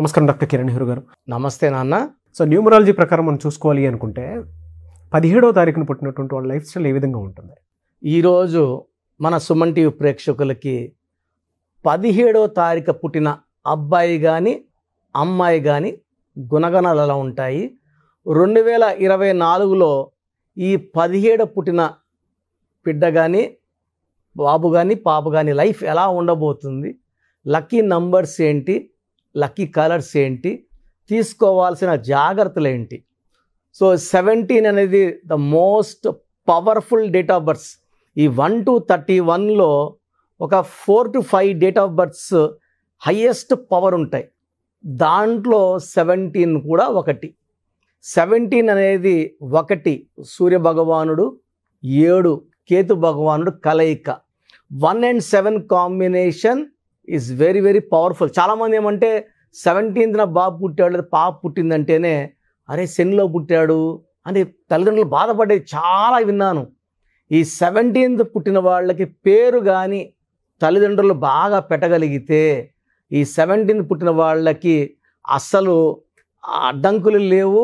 నమస్కారం డాక్టర్ కిరణ్ నెహ్రూ గారు నమస్తే నాన్న సో న్యూమరాలజీ ప్రకారం మనం చూసుకోవాలి అనుకుంటే పదిహేడవ తారీఖున పుట్టినటువంటి వాళ్ళ లైఫ్ స్టైల్ ఏ విధంగా ఉంటుంది ఈరోజు మన సుమన్ టీవీ ప్రేక్షకులకి పదిహేడవ తారీఖు పుట్టిన అబ్బాయి కానీ అమ్మాయి కానీ గుణగణాలు ఎలా ఉంటాయి రెండు వేల ఇరవై నాలుగులో ఈ పదిహేడు పుట్టిన బిడ్డ కానీ బాబు కానీ పాప కానీ లైఫ్ ఎలా ఉండబోతుంది లక్కీ నంబర్స్ ఏంటి లక్కీ కలర్స్ ఏంటి తీసుకోవాల్సిన జాగ్రత్తలు ఏంటి సో సెవెంటీన్ అనేది the most powerful date of births ఈ వన్ టు థర్టీ వన్లో ఒక four to five date of births highest power ఉంటాయి దాంట్లో సెవెంటీన్ కూడా ఒకటి సెవెంటీన్ అనేది ఒకటి సూర్య భగవానుడు ఏడు కేతు భగవానుడు కలయిక one and seven combination is very very powerful చాలామంది ఏమంటే సెవెంటీన్త్న బాబు పుట్టాడు లేదా పాప పుట్టిందంటేనే అరే శనిలో పుట్టాడు అని తల్లిదండ్రులు బాధపడే చాలా విన్నాను ఈ సెవెంటీన్త్ పుట్టిన వాళ్ళకి పేరు కానీ తల్లిదండ్రులు బాగా పెట్టగలిగితే ఈ సెవెంటీన్త్ పుట్టిన వాళ్ళకి అస్సలు అడ్డంకులు లేవు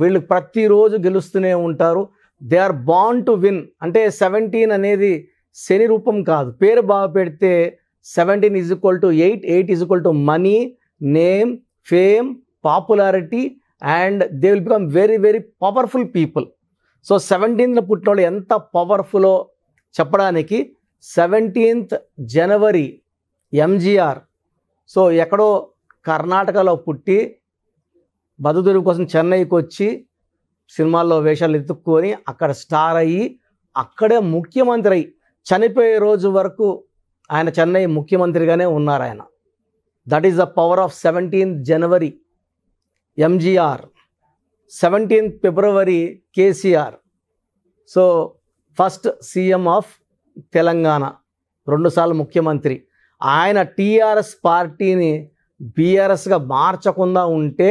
వీళ్ళు ప్రతిరోజు గెలుస్తూనే ఉంటారు they are born to win అంటే సెవెంటీన్ అనేది శని రూపం కాదు పేరు బాగా పెడితే seventeen is equal to eight eight is equal to money name fame popularity and they will become very very powerful people so seventeenth వాళ్ళు ఎంత పవర్ఫులో చెప్పడానికి సెవెంటీన్త్ జనవరి ఎంజీఆర్ సో ఎక్కడో కర్ణాటకలో పుట్టి బదుదురు కోసం చెన్నైకి వచ్చి సినిమాల్లో వేషాలు ఎత్తుక్కొని అక్కడ స్టార్ అయ్యి అక్కడే ముఖ్యమంత్రి అయ్యి చనిపోయే రోజు వరకు ఆయన చెన్నై ముఖ్యమంత్రిగానే ఉన్నారు ఆయన that is the power of seventeenth January MGR seventeenth February KCR so first CM of Telangana రెండుసార్లు ముఖ్యమంత్రి ఆయన టీఆర్ఎస్ పార్టీని బీఆర్ఎస్గా మార్చకుండా ఉంటే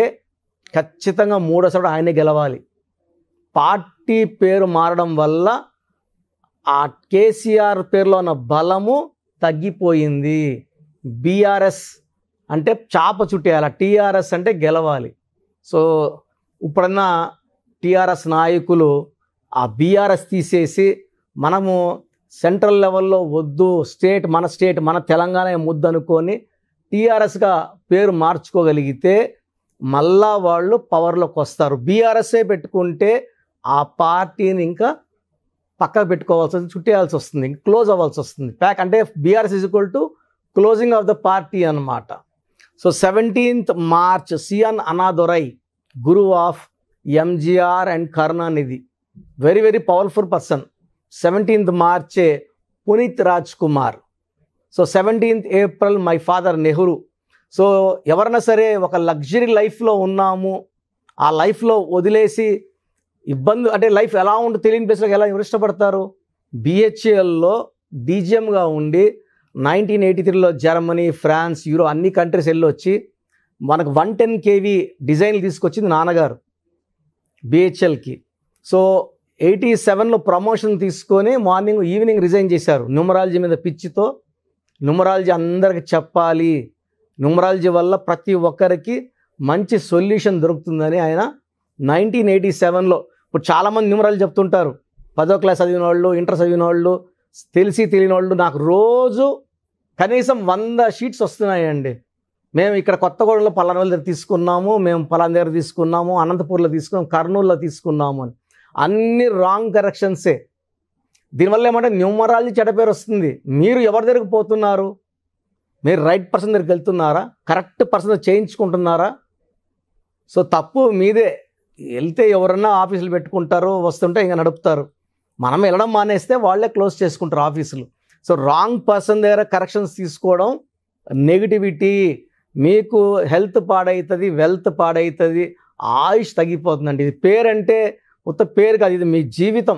ఖచ్చితంగా మూడోసారి ఆయనే గెలవాలి పార్టీ పేరు మారడం వల్ల ఆ కేసీఆర్ పేరులో ఉన్న బలము తగ్గిపోయింది బీఆర్ఎస్ అంటే చాప చుట్టేయాల టీఆర్ఎస్ అంటే గెలవాలి సో ఇప్పుడున్న టీఆర్ఎస్ నాయకులు ఆ బీఆర్ఎస్ తీసేసి మనము సెంట్రల్ లెవెల్లో వద్దు స్టేట్ మన స్టేట్ మన తెలంగాణ ముద్దు అనుకొని టీఆర్ఎస్గా పేరు మార్చుకోగలిగితే మళ్ళా వాళ్ళు పవర్లోకి వస్తారు బీఆర్ఎస్ఏ పెట్టుకుంటే ఆ పార్టీని ఇంకా పక్కకు పెట్టుకోవాల్సి వస్తుంది చుట్టేయాల్సి వస్తుంది క్లోజ్ అవ్వాల్సి వస్తుంది ప్యాక్ అంటే BRS is equal to closing of the party అనమాట so seventeenth March C N Annadurai guru of MGR and Karunanidhi very very powerful person seventeenth మార్చే Puneeth Raj Kumar so seventeenth April my father Nehru so ఎవరైనా సరే ఒక లగ్జరీ లైఫ్లో ఉన్నాము ఆ లైఫ్లో వదిలేసి ఇబ్బంది అంటే లైఫ్ ఎలా ఉంటుంది తెలియని ప్లేస్లోకి ఎలా ఇష్టపడతారు బిహెచ్ఎల్లో డీజీఎంగా ఉండి నైన్టీన్ ఎయిటీ త్రీలో జర్మనీ ఫ్రాన్స్ యూరో అన్ని కంట్రీస్ వెళ్ళి వచ్చి మనకు వన్ టెన్ కేవీ డిజైన్లు తీసుకొచ్చింది నాన్నగారు బిహెచ్ఎల్కి సో ఎయిటీ సెవెన్లో ప్రమోషన్ తీసుకొని మార్నింగ్ ఈవినింగ్ రిజైన్ చేశారు న్యూమరాలజీ మీద పిచ్చితో న్యూమరాలజీ అందరికి చెప్పాలి న్యూమరాలజీ వల్ల ప్రతి ఒక్కరికి మంచి సొల్యూషన్ దొరుకుతుందని ఆయన నైన్టీన్ ఎయిటీ సెవెన్లో ఇప్పుడు చాలామంది న్యూమరాలు చెప్తుంటారు పదో క్లాస్ చదివిన వాళ్ళు ఇంటర్ చదివిన వాళ్ళు తెలిసి తెలియని వాళ్ళు నాకు రోజు కనీసం వంద షీట్స్ వస్తున్నాయండి మేము ఇక్కడ కొత్తగూడలో పలానా దగ్గర తీసుకున్నాము మేము పలాన దగ్గర తీసుకున్నాము అనంతపూర్లో తీసుకున్నాము కర్నూలులో తీసుకున్నాము అని అన్ని రాంగ్ కరెక్షన్సే దీనివల్ల ఏమంటే న్యూమరాలజీ చెడ పేరు వస్తుంది మీరు ఎవరి దగ్గరికి పోతున్నారు మీరు రైట్ పర్సన్ దగ్గరికి వెళ్తున్నారా కరెక్ట్ పర్సన్ చేయించుకుంటున్నారా సో తప్పు మీదే వెళ్తే ఎవరన్నా ఆఫీసులు పెట్టుకుంటారు వస్తుంటే ఇంకా నడుపుతారు మనం వెళ్ళడం మానేస్తే వాళ్ళే క్లోజ్ చేసుకుంటారు ఆఫీసులు సో రాంగ్ పర్సన్ దగ్గర కరెక్షన్స్ తీసుకోవడం నెగిటివిటీ మీకు హెల్త్ పాడవుతుంది వెల్త్ పాడవుతుంది ఆయుష్ తగ్గిపోతుందండి ఇది పేరంటే కొత్త పేరు కాదు ఇది మీ జీవితం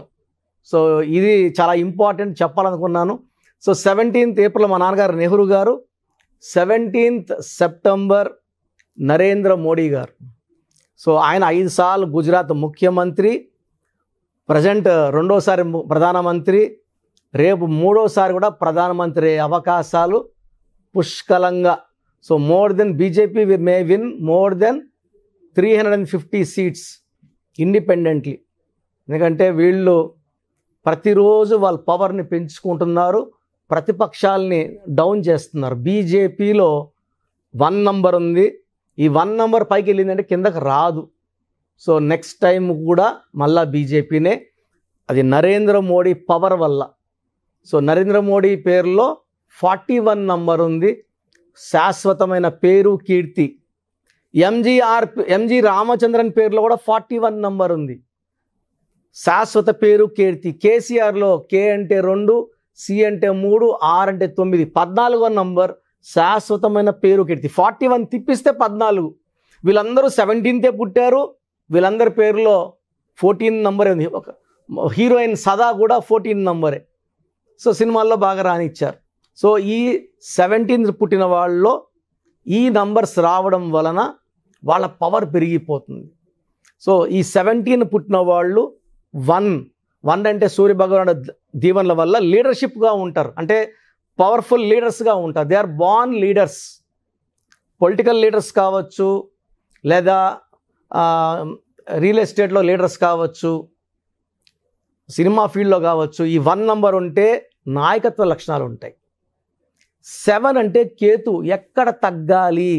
సో ఇది చాలా ఇంపార్టెంట్ చెప్పాలనుకున్నాను సో సెవెంటీన్త్ ఏప్రిల్ మా నాన్నగారు నెహ్రూ గారు సెవెంటీన్త్ సెప్టెంబర్ నరేంద్ర మోడీ గారు సో ఆయన ఐదు సార్లు గుజరాత్ ముఖ్యమంత్రి ప్రజెంట్ రెండోసారి ప్రధానమంత్రి రేపు మూడోసారి కూడా ప్రధానమంత్రి అవకాశాలు పుష్కలంగా so more than BJP we may win more than three hundred and fifty seats independently ఎందుకంటే వీళ్ళు ప్రతిరోజు వాళ్ళ పవర్ని పెంచుకుంటున్నారు ప్రతిపక్షాలని డౌన్ చేస్తున్నారు బీజేపీలో వన్ నంబర్ ఉంది ఈ వన్ నెంబర్ పైకి వెళ్ళిందంటే కిందకు రాదు సో నెక్స్ట్ టైం కూడా మళ్ళా బీజేపీనే అది నరేంద్ర మోడీ పవర్ వల్ల సో నరేంద్ర మోడీ పేరులో ఫార్టీ వన్ నంబర్ ఉంది శాశ్వతమైన పేరు కీర్తి ఎంజీఆర్ ఎంజి రామచంద్రన్ పేరులో కూడా ఫార్టీ వన్ నంబర్ ఉంది శాశ్వత పేరు కీర్తి కేసీఆర్లో కే అంటే రెండు సి అంటే మూడు ఆర్ అంటే తొమ్మిది పద్నాలుగో నంబర్ శాశ్వతమైన పేరు కీర్తి ఫార్టీ వన్ తిప్పిస్తే పద్నాలుగు వీళ్ళందరూ సెవెంటీన్తే పుట్టారు వీళ్ళందరి పేరులో ఫోర్టీన్ నంబరే ఉంది ఒక హీరోయిన్ సదా కూడా ఫోర్టీన్ నంబరే సో సినిమాల్లో బాగా రానిచ్చారు సో ఈ సెవెంటీన్ పుట్టిన వాళ్ళలో ఈ నంబర్స్ రావడం వలన వాళ్ళ పవర్ పెరిగిపోతుంది సో ఈ సెవెంటీన్ పుట్టిన వాళ్ళు వన్ వన్ అంటే సూర్య దీవెనల వల్ల లీడర్షిప్గా ఉంటారు అంటే పవర్ఫుల్ లీడర్స్గా ఉంటారు they are born leaders political leaders కావచ్చు లేదా రియల్ ఎస్టేట్లో లీడర్స్ కావచ్చు సినిమా ఫీల్డ్లో కావచ్చు ఈ వన్ నంబర్ ఉంటే నాయకత్వ లక్షణాలు ఉంటాయి సెవెన్ అంటే కేతు ఎక్కడ తగ్గాలి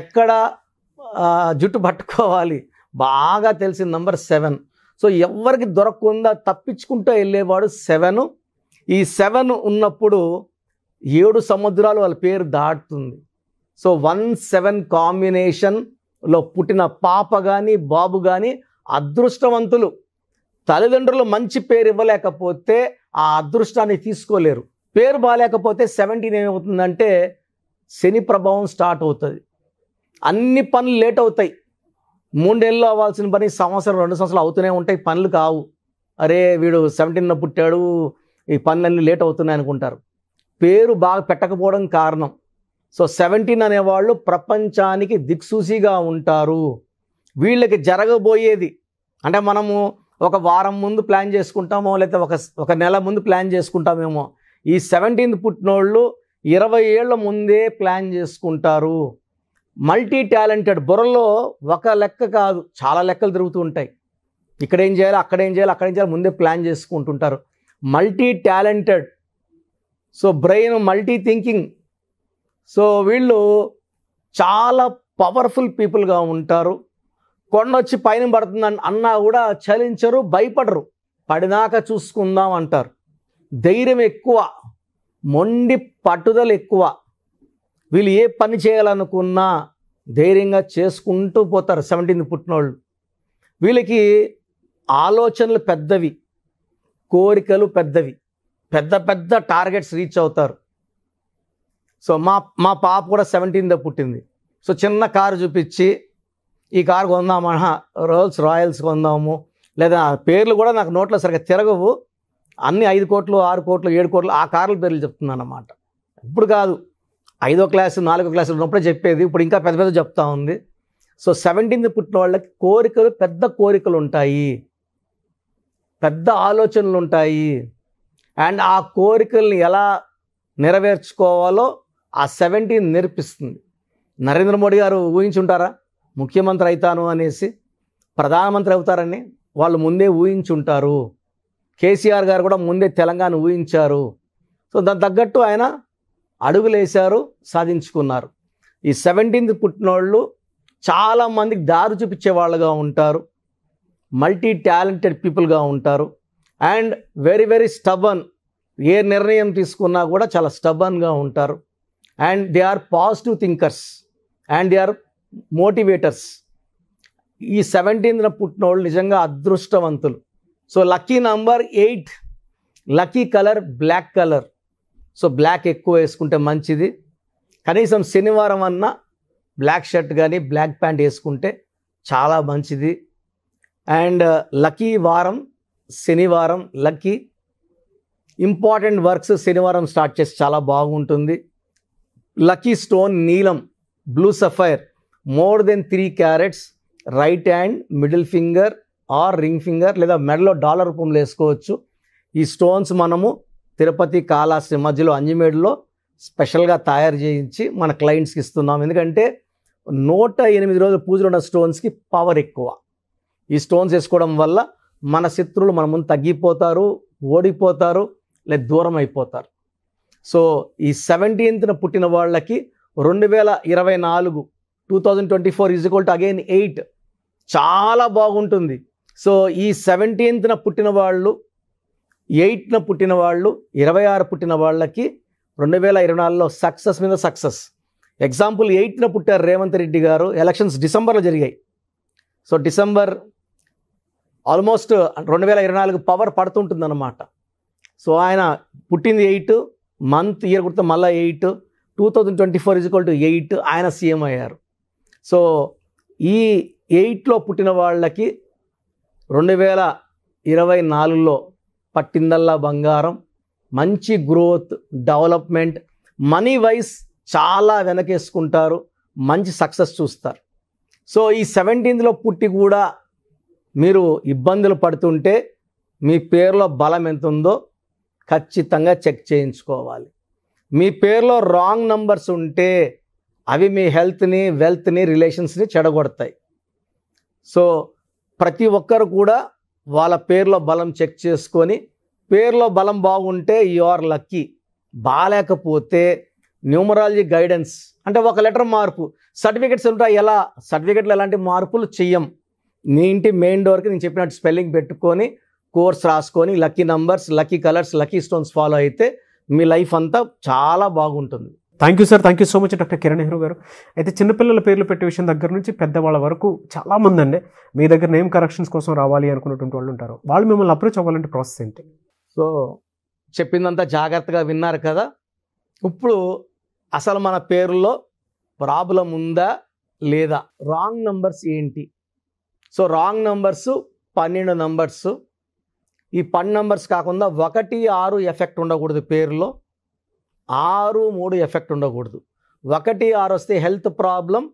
ఎక్కడ జుట్టు పట్టుకోవాలి బాగా తెలిసిన నంబర్ సెవెన్ సో ఎవరికి దొరకకుండా తప్పించుకుంటూ వెళ్ళేవాడు సెవెను ఈ సెవెన్ ఉన్నప్పుడు ఏడు సముద్రాలు వాళ్ళ పేరు దాటుతుంది సో వన్ సెవెన్ కాంబినేషన్లో పుట్టిన పాప కానీ బాబు కానీ అదృష్టవంతులు తల్లిదండ్రులు మంచి పేరు ఇవ్వలేకపోతే ఆ అదృష్టాన్ని తీసుకోలేరు పేరు బాగాలేకపోతే సెవెంటీన్ ఏమవుతుందంటే శని ప్రభావం స్టార్ట్ అవుతుంది అన్ని పనులు లేట్ అవుతాయి మూడేళ్ళు అవ్వాల్సిన పని సంవత్సరం రెండు సంవత్సరాలు అవుతూనే ఉంటాయి పనులు కావు అరే వీడు సెవెంటీన్లో పుట్టాడు ఈ పనులన్నీ లేట్ అవుతున్నాయి అనుకుంటారు పేరు బాగా పెట్టకపోవడం కారణం సో సెవెంటీన్ అనేవాళ్ళు ప్రపంచానికి దిక్సూసిగా ఉంటారు వీళ్ళకి జరగబోయేది అంటే మనము ఒక వారం ముందు ప్లాన్ చేసుకుంటామో లేకపోతే ఒక ఒక నెల ముందు ప్లాన్ చేసుకుంటామేమో ఈ సెవెంటీన్త్ పుట్టినోళ్ళు ఇరవై ఏళ్ళ ముందే ప్లాన్ చేసుకుంటారు మల్టీ టాలెంటెడ్ బుర్రలో ఒక లెక్క కాదు చాలా లెక్కలు తిరుగుతూ ఉంటాయి ఇక్కడేం చేయాలి అక్కడేం చేయాలి అక్కడేం చేయాలి ముందే ప్లాన్ చేసుకుంటుంటారు multi talented so brain multi thinking so వీళ్ళు చాలా పవర్ఫుల్ పీపుల్గా ఉంటారు కొండొచ్చి పైన పడుతుందని అన్నా కూడా చలించరు భయపడరు పడినాక చూసుకుందాం అంటారు ధైర్యం ఎక్కువ మొండి పట్టుదల ఎక్కువ వీళ్ళు ఏ పని చేయాలనుకున్నా ధైర్యంగా చేసుకుంటూ పోతారు సెవెంటీన్త్ పుట్టినోళ్ళు వీళ్ళకి ఆలోచనలు పెద్దవి కోరికలు పెద్దవి పెద్ద పెద్ద టార్గెట్స్ రీచ్ అవుతారు సో మా మా పాప కూడా దా పుట్టింది సో చిన్న కారు చూపించి ఈ కారు కొందామా రోల్స్ రాయల్స్ కొందాము లేదా పేర్లు కూడా నాకు నోట్లో సరిగ్గా తిరగవు అన్ని ఐదు కోట్లు ఆరు కోట్లు ఏడు కోట్లు ఆ కార్ల పేర్లు చెప్తున్నాను ఇప్పుడు కాదు ఐదో క్లాసు నాలుగో క్లాసు ఉన్నప్పుడే చెప్పేది ఇప్పుడు ఇంకా పెద్ద పెద్ద చెప్తా ఉంది సో సెవెంటీన్త్ పుట్టిన వాళ్ళకి కోరికలు పెద్ద కోరికలు ఉంటాయి పెద్ద ఆలోచనలు ఉంటాయి అండ్ ఆ కోరికల్ని ఎలా నెరవేర్చుకోవాలో ఆ సెవెంటీన్ నేర్పిస్తుంది నరేంద్ర మోడీ గారు ఊహించుంటారా ముఖ్యమంత్రి అవుతాను అనేసి ప్రధానమంత్రి అవుతారని వాళ్ళు ముందే ఊహించుంటారు కేసీఆర్ గారు కూడా ముందే తెలంగాణ ఊహించారు సో దాని తగ్గట్టు ఆయన అడుగులేశారు సాధించుకున్నారు ఈ సెవెంటీన్త్ పుట్టినోళ్ళు చాలామందికి దారి చూపించే వాళ్ళుగా ఉంటారు మల్టీ టాలెంటెడ్ పీపుల్గా ఉంటారు అండ్ వెరీ వెరీ స్టబన్ ఏ నిర్ణయం తీసుకున్నా కూడా చాలా స్టబన్గా ఉంటారు and they are positive thinkers and they are motivators ఈ సెవెంటీన్త్న వాళ్ళు నిజంగా అదృష్టవంతులు so lucky number eight lucky colour black colour so black ఎక్కువ వేసుకుంటే మంచిది కనీసం శనివారం అన్నా బ్లాక్ షర్ట్ కానీ బ్లాక్ ప్యాంట్ వేసుకుంటే చాలా మంచిది అండ్ uh, లక్కీ వారం శనివారం లక్కీ ఇంపార్టెంట్ వర్క్స్ శనివారం స్టార్ట్ చేసి చాలా బాగుంటుంది లక్కీ స్టోన్ నీలం blue sapphire more than three carats right hand middle finger or ring finger లేదా మెడలో డాలర్ రూపంలో వేసుకోవచ్చు ఈ స్టోన్స్ మనము తిరుపతి కాళాశ్రీ మధ్యలో అంజిమేడులో స్పెషల్గా తయారు చేయించి మన క్లయింట్స్కి ఇస్తున్నాం ఎందుకంటే నూట ఎనిమిది రోజుల పూజలు ఉన్న స్టోన్స్కి పవర్ ఎక్కువ ఈ స్టోన్స్ వేసుకోవడం వల్ల మన శత్రువులు మన ముందు తగ్గిపోతారు ఓడిపోతారు లేక దూరం అయిపోతారు సో ఈ సెవెంటీన్త్న పుట్టిన వాళ్ళకి రెండు వేల ఇరవై నాలుగు two thousand twenty four is to again eight చాలా బాగుంటుంది సో ఈ సెవెంటీన్త్న పుట్టిన వాళ్ళు ఎయిట్న పుట్టిన వాళ్ళు ఇరవై ఆరు పుట్టిన వాళ్ళకి రెండు వేల ఇరవై నాలుగులో సక్సెస్ మీద సక్సెస్ ఎగ్జాంపుల్ ఎయిట్న పుట్టారు రేవంత్ రెడ్డి గారు ఎలక్షన్స్ డిసెంబర్లో జరిగాయి సో డిసెంబర్ ఆల్మోస్ట్ రెండు వేల ఇరవై నాలుగు పవర్ పడుతుంటుందన్నమాట సో ఆయన పుట్టింది ఎయిట్ మంత్ ఇయర్ కుడితే మళ్ళీ eight two thousand twenty four equal to eight ఆయన సీఎం అయ్యారు సో ఈ ఎయిట్లో పుట్టిన వాళ్ళకి రెండు వేల ఇరవై నాలుగులో పట్టిందల్లా బంగారం మంచి గ్రోత్ డెవలప్మెంట్ మనీ వైజ్ చాలా వెనకేసుకుంటారు మంచి సక్సెస్ చూస్తారు సో ఈ సెవెంటీన్త్లో పుట్టి కూడా మీరు ఇబ్బందులు పడుతుంటే మీ పేరులో బలం ఎంత ఉందో ఖచ్చితంగా చెక్ చేయించుకోవాలి మీ పేరులో రాంగ్ నంబర్స్ ఉంటే అవి మీ హెల్త్ని వెల్త్ని రిలేషన్స్ని చెడగొడతాయి సో ప్రతి ఒక్కరు కూడా వాళ్ళ పేరులో బలం చెక్ చేసుకొని పేరులో బలం బాగుంటే యు ఆర్ లక్కీ బాగాలేకపోతే న్యూమరాలజీ గైడెన్స్ అంటే ఒక లెటర్ మార్పు సర్టిఫికెట్స్ ఉంటాయి ఎలా సర్టిఫికెట్లు ఎలాంటి మార్పులు చెయ్యం నీ ఇంటి మెయిన్ డోర్కి నేను చెప్పినట్టు స్పెల్లింగ్ పెట్టుకొని కోర్స్ రాసుకొని lucky numbers lucky colours lucky stones follow అయితే మీ లైఫ్ అంతా చాలా బాగుంటుంది thank you sir thank you so much doctor Kiran Nehru garu అయితే చిన్నపిల్లల పేర్లు పెట్టే విషయం దగ్గర నుంచి పెద్దవాళ్ళ వరకు చాలామంది అండి మీ దగ్గర నేమ్ కరెక్షన్స్ కోసం రావాలి అనుకున్నటువంటి వాళ్ళు ఉంటారు వాళ్ళు మిమ్మల్ని అప్రోచ్ అవ్వాలంటే ప్రాసెస్ ఏంటి సో చెప్పిందంతా జాగ్రత్తగా విన్నారు కదా ఇప్పుడు అసలు మన పేరులో ప్రాబ్లం ఉందా లేదా రాంగ్ నంబర్స్ ఏంటి సో రాంగ్ నంబర్స్ పన్నెండు నంబర్స్ ఈ పన్ నంబర్స్ కాకుండా ఒకటి ఆరు ఎఫెక్ట్ ఉండకూడదు పేరులో ఆరు మూడు ఎఫెక్ట్ ఉండకూడదు ఒకటి ఆరు వస్తే health problem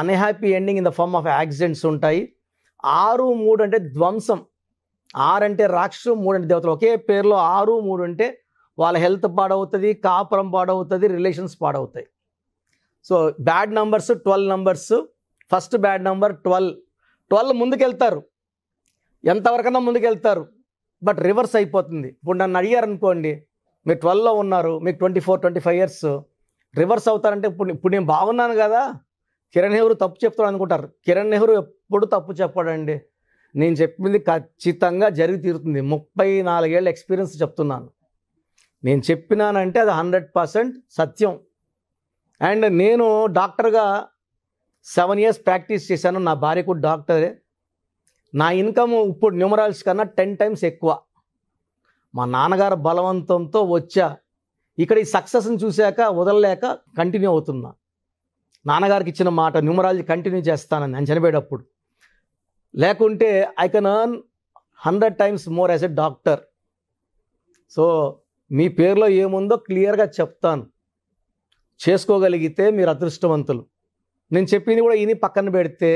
unhappy ending in the form of accidents ఉంటాయి ఆరు మూడు అంటే ధ్వంసం ఆరు అంటే రాక్షసు మూడు అంటే దేవతలు ఒకే పేరులో ఆరు మూడు అంటే వాళ్ళ హెల్త్ పాడవుతుంది కాపురం పాడవుతుంది రిలేషన్స్ పాడవుతాయి so bad numbers twelve numbers first bad number twelve twelve ముందుకెళ్తారు ఎంతవరకన్నా ముందుకెళ్తారు బట్ రివర్స్ అయిపోతుంది ఇప్పుడు నన్ను అడిగారు అనుకోండి మీరు ట్వెల్వ్లో ఉన్నారు మీకు twenty four twenty five years reverse అవుతారంటే ఇప్పుడు ఇప్పుడు నేను బాగున్నాను కదా కిరణ్ నెహ్రూ తప్పు చెప్తాడు అనుకుంటారు కిరణ్ నెహ్రూ ఎప్పుడు తప్పు చెప్పాడండి నేను చెప్పింది ఖచ్చితంగా జరిగి తీరుతుంది ముప్పై నాలుగేళ్ళ ఎక్స్పీరియన్స్ చెప్తున్నాను నేను చెప్పినానంటే అది హండ్రెడ్ పర్సెంట్ సత్యం అండ్ నేను డాక్టర్గా సెవెన్ ఇయర్స్ ప్రాక్టీస్ చేశాను నా భార్య కూడా డాక్టరే నా ఇన్కమ్ ఇప్పుడు న్యూమరాల్స్ కన్నా టెన్ టైమ్స్ ఎక్కువ మా నాన్నగారు బలవంతంతో వచ్చా ఇక్కడ ఈ సక్సెస్ని చూశాక వదలలేక కంటిన్యూ అవుతున్నా నాన్నగారికి ఇచ్చిన మాట న్యూమరాలజీ కంటిన్యూ చేస్తానని నేను చనిపోయేటప్పుడు లేకుంటే I can earn hundred times more as a doctor so మీ పేరులో ఏముందో క్లియర్గా చెప్తాను చేసుకోగలిగితే మీరు అదృష్టవంతులు నేను చెప్పింది కూడా ఇని పక్కన పెడితే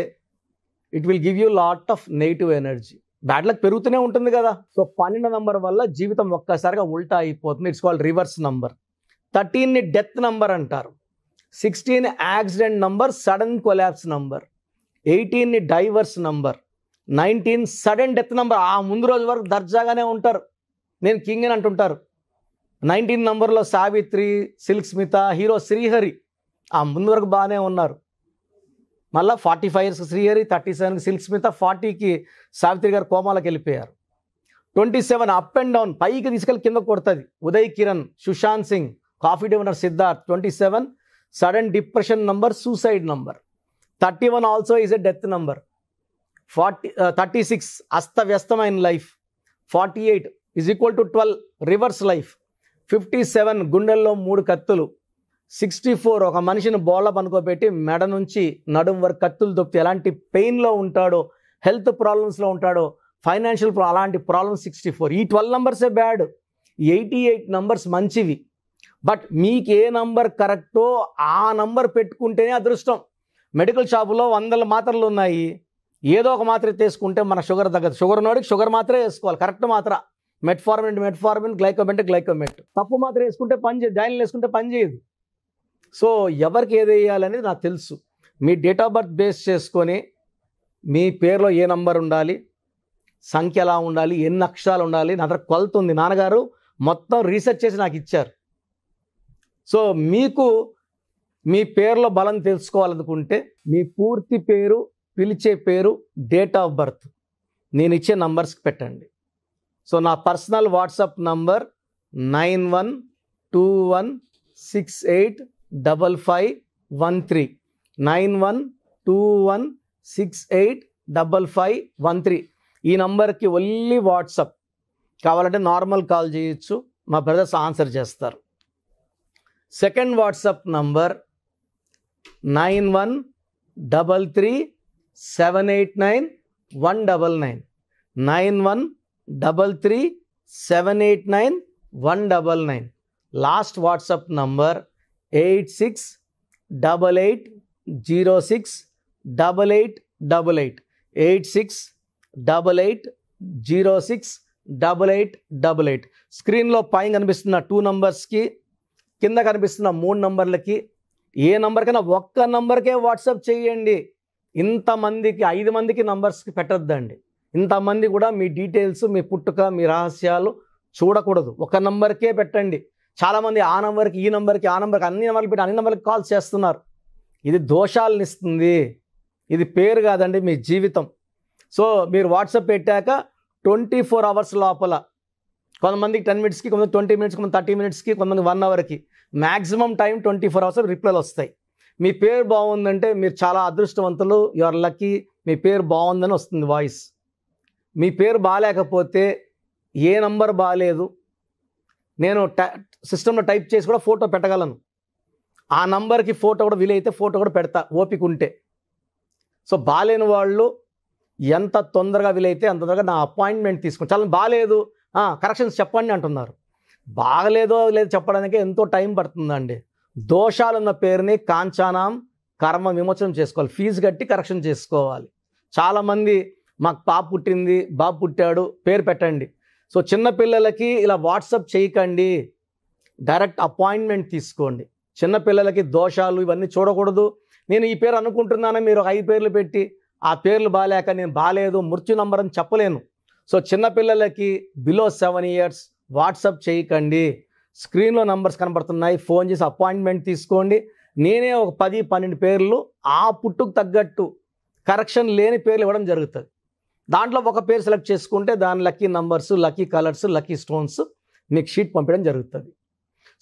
it will give you lot of negative energy bad luck పెరుగుతూనే ఉంటుంది కదా సో పన్నెండు నంబర్ వల్ల జీవితం ఒక్కసారిగా ఉల్టా అయిపోతుంది ఇట్స్ కాల్డ్ రివర్స్ నంబర్ థర్టీన్ని డెత్ నంబర్ అంటారు sixteen accident number sudden collapse number ఎయిటీన్ని divorce number nineteen sudden death number ఆ ముందు రోజు వరకు దర్జాగానే ఉంటారు నేను కింగ్ అని అంటుంటారు నైన్టీన్ నంబర్లో సావిత్రి సిల్క్ స్మిత హీరో శ్రీహరి ఆ ముందు వరకు బాగానే ఉన్నారు మళ్ళీ ఫార్టీ ఫైవ్ శ్రీహరి థర్టీ సెవెన్కి సిల్క్ స్మిత ఫార్టీకి సావిత్రి గారు కోమాలకు వెళ్ళిపోయారు twenty seven up and down పైకి తీసుకెళ్ళి కింద కొడుతుంది ఉదయ్ కిరణ్ సుశాంత్ సింగ్ కాఫీ డెవనర్ Siddharth twenty seven sudden depression number suicide number thirty one also is a death number forty thirty six అస్తవ్యస్తమైన life forty eight is equal to twelve reverse life fifty seven గుండెల్లో మూడు కత్తులు sixty four ఒక మనిషిని బోళ్ళ పనుకోబెట్టి మెడ నుంచి నడుం వరకు కత్తులు దొప్పితే ఎలాంటి పెయిన్లో ఉంటాడో హెల్త్ ప్రాబ్లమ్స్లో ఉంటాడో ఫైనాన్షియల్ అలాంటి ప్రాబ్లమ్స్ సిక్స్టీ ఫోర్ ఈ ట్వెల్వ్ నంబర్సే బ్యాడ్ ఎయిటీ ఎయిట్ నంబర్స్ మంచివి బట్ మీకు ఏ నంబర్ కరెక్టో ఆ నంబర్ పెట్టుకుంటేనే అదృష్టం మెడికల్ షాపులో వందల మాత్రలు ఉన్నాయి ఏదో ఒక మాత్ర తీసుకుంటే మన షుగర్ తగ్గదు షుగర్ నోడికి షుగర్ మాత్రమే వేసుకోవాలి కరెక్ట్ మాత్ర మెట్ఫార్మెంట్ మెట్ఫార్మెంట్ గ్లైకోమెంట్ గ్లైకోమెంట్ తప్పు మాత్రం వేసుకుంటే పని చేయదు డైన్ వేసుకుంటే పని చేయదు సో ఎవరికి ఏది వేయాలనేది నాకు తెలుసు మీ డేట్ ఆఫ్ బర్త్ బేస్ చేసుకొని మీ పేరులో ఏ నంబర్ ఉండాలి సంఖ్య ఎలా ఉండాలి ఎన్ని అక్షరాలు ఉండాలి నా దగ్గర కొలత ఉంది నాన్నగారు మొత్తం రీసెర్చ్ చేసి నాకు ఇచ్చారు సో మీకు మీ పేరులో బలం తెలుసుకోవాలనుకుంటే మీ పూర్తి పేరు పిలిచే పేరు డేట్ ఆఫ్ బర్త్ నేను ఇచ్చే నంబర్స్కి పెట్టండి సో నా personal WhatsApp number nine one two one six eight double five one three nine one two one six eight double five one three ఈ నంబర్కి ఓన్లీ వాట్సప్ కావాలంటే నార్మల్ కాల్ చేయొచ్చు మా brothers answer చేస్తారు second WhatsApp number nine one double three seven eight nine one double nine nine one double three seven eight nine one double nine last WhatsApp number eight six double eight zero six double eight double eight eight six double eight zero six double eight double eight స్క్రీన్లో పైన కనిపిస్తున్న two నంబర్స్కి కింద కనిపిస్తున్న మూడు నంబర్లకి ఏ నంబర్కైనా ఒక్క నంబర్కే WhatsApp చేయండి ఇంతమందికి ఐదు మందికి నంబర్స్కి పెట్టద్దండి ఇంతమంది కూడా మీ డీటెయిల్స్ మీ పుట్టుక మీ రహస్యాలు చూడకూడదు ఒక నంబర్కే పెట్టండి చాలామంది ఆ నంబర్కి ఈ నంబర్కి ఆ నంబర్కి అన్ని నెంబర్లు పెట్టి అన్ని నెంబర్కి కాల్స్ చేస్తున్నారు ఇది దోషాలను ఇస్తుంది ఇది పేరు కాదండి మీ జీవితం సో మీరు వాట్సాప్ పెట్టాక ట్వంటీ ఫోర్ అవర్స్ లోపల కొంతమందికి టెన్ మినిట్స్కి కొంతమంది ట్వంటీ మినిట్స్కి కొంత థర్టీ మినిట్స్కి కొంతమంది వన్ అవర్కి maximum time twenty four hours రిప్లైలు వస్తాయి మీ పేరు బాగుందంటే మీరు చాలా అదృష్టవంతులు యువర్ లక్కీ మీ పేరు బాగుందని వస్తుంది వాయిస్ మీ పేరు బాగాలేకపోతే ఏ నంబర్ బాగాలేదు నేను సిస్టంలో టైప్ చేసి కూడా ఫోటో పెట్టగలను ఆ నంబర్కి ఫోటో కూడా వీలైతే ఫోటో కూడా పెడతా ఓపిక ఉంటే సో బాగాలేని వాళ్ళు ఎంత తొందరగా వీలైతే అంత తొందరగా నా అపాయింట్మెంట్ తీసుకుని చాలా బాగాలేదు కరెక్షన్స్ చెప్పండి అంటున్నారు బాగలేదో లేదో చెప్పడానికి ఎంతో టైం పడుతుందండి దోషాలున్న పేరుని కాంచానాం కర్మ విమోచనం చేసుకోవాలి ఫీజు కట్టి కరెక్షన్ చేసుకోవాలి చాలామంది మాకు పాప పుట్టింది బాబు పుట్టాడు పేరు పెట్టండి సో చిన్నపిల్లలకి ఇలా వాట్సప్ చేయకండి డైరెక్ట్ అపాయింట్మెంట్ తీసుకోండి చిన్నపిల్లలకి దోషాలు ఇవన్నీ చూడకూడదు నేను ఈ పేరు అనుకుంటున్నాను మీరు ఐదు పేర్లు పెట్టి ఆ పేర్లు బాగాలేక నేను బాగాలేదు మృత్యు నంబర్ అని చెప్పలేను సో చిన్నపిల్లలకి బిలో సెవెన్ ఇయర్స్ వాట్సప్ చేయకండి స్క్రీన్లో నంబర్స్ కనబడుతున్నాయి ఫోన్ చేసి అపాయింట్మెంట్ తీసుకోండి నేనే ఒక పది పన్నెండు పేర్లు ఆ పుట్టుకు తగ్గట్టు కరెక్షన్ లేని పేర్లు ఇవ్వడం జరుగుతుంది దాంట్లో ఒక పేరు సెలెక్ట్ చేసుకుంటే దాని lucky numbers lucky colours lucky stones మీకు షీట్ పంపించడం జరుగుతుంది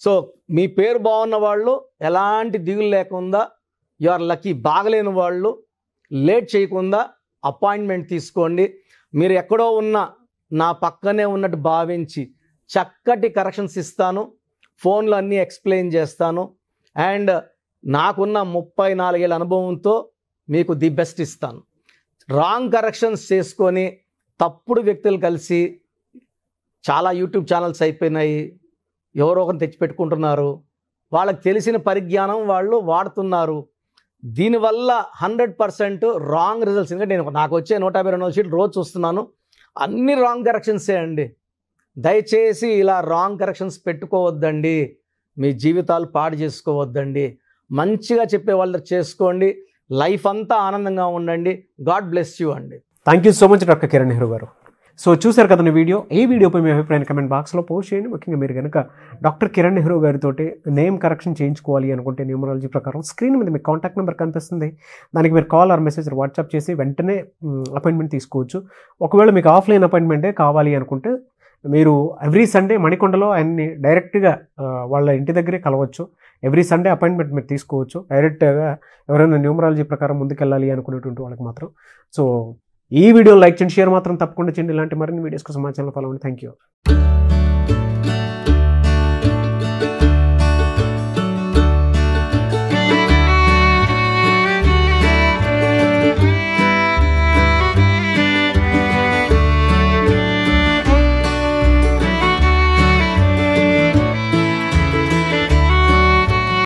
సో మీ పేరు బాగున్న వాళ్ళు ఎలాంటి దిగులు లేకుండా యు ఆర్ లక్కీ బాగలేని వాళ్ళు లేట్ చేయకుండా అపాయింట్మెంట్ తీసుకోండి మీరు ఎక్కడో ఉన్న నా పక్కనే ఉన్నట్టు భావించి చక్కటి కరెక్షన్స్ ఇస్తాను ఫోన్లో అన్నీ ఎక్స్ప్లెయిన్ చేస్తాను అండ్ నాకున్న ముప్పై నాలుగేళ్ళ అనుభవంతో మీకు ది బెస్ట్ ఇస్తాను రాంగ్ కరెక్షన్స్ చేసుకొని తప్పుడు వ్యక్తులు కలిసి చాలా యూట్యూబ్ ఛానల్స్ అయిపోయినాయి ఎవరో ఒకరిని తెచ్చిపెట్టుకుంటున్నారు వాళ్ళకి తెలిసిన పరిజ్ఞానం వాళ్ళు వాడుతున్నారు దీనివల్ల హండ్రెడ్ పర్సెంట్ రాంగ్ రిజల్ట్స్ ఎందుకంటే నేను నాకు వచ్చే నూట యాభై రెండు షీట్లు రోజు చూస్తున్నాను అన్ని రాంగ్ కరెక్షన్సే అండి దయచేసి ఇలా రాంగ్ కరెక్షన్స్ పెట్టుకోవద్దండి మీ జీవితాలు పాడు చేసుకోవద్దండి మంచిగా చెప్పే వాళ్ళు చేసుకోండి లైఫ్ అంతా ఆనందంగా ఉండండి గాడ్ బ్లెస్ యూ అండి thank you so much doctor Kiran Nehru garu so చూశారు కదండి వీడియో ఈ వీడియోపై మీ అభిప్రాయాన్ని కమెంట్ బాక్స్లో పోస్ట్ చేయండి ముఖ్యంగా మీరు కనుక డాక్టర్ కిరణ్ నెహ్రూ గారితో నేమ్ కరెక్షన్ చేయించుకోవాలి అనుకుంటే న్యూమరాలజీ ప్రకారం స్క్రీన్ మీద మీకు కాంటాక్ట్ నెంబర్ కనిపిస్తుంది దానికి మీరు కాల్ ఆర్ మెసేజ్ వాట్సాప్ చేసి వెంటనే అపాయింట్మెంట్ తీసుకోవచ్చు ఒకవేళ మీకు ఆఫ్లైన్ అపాయింట్మెంటే కావాలి అనుకుంటే మీరు ఎవ్రీ సండే మణికొండలో ఆయన్ని డైరెక్ట్గా వాళ్ళ ఇంటి దగ్గరే కలవచ్చు ఎవ్రీ సండే అపాయింట్మెంట్ మీరు తీసుకోవచ్చు డైరెక్ట్గా ఎవరైనా న్యూమరాలజీ ప్రకారం ముందుకెళ్ళాలి అనుకునేటువంటి వాళ్ళకి మాత్రం సో ఈ వీడియో లైక్ చేయండి షేర్ మాత్రం తప్పకుండా చేయండి ఇలాంటి మరిన్ని వీడియోస్ కోసం మా ఛానల్ ఫాలో అవ్వండి థ్యాంక్ యూ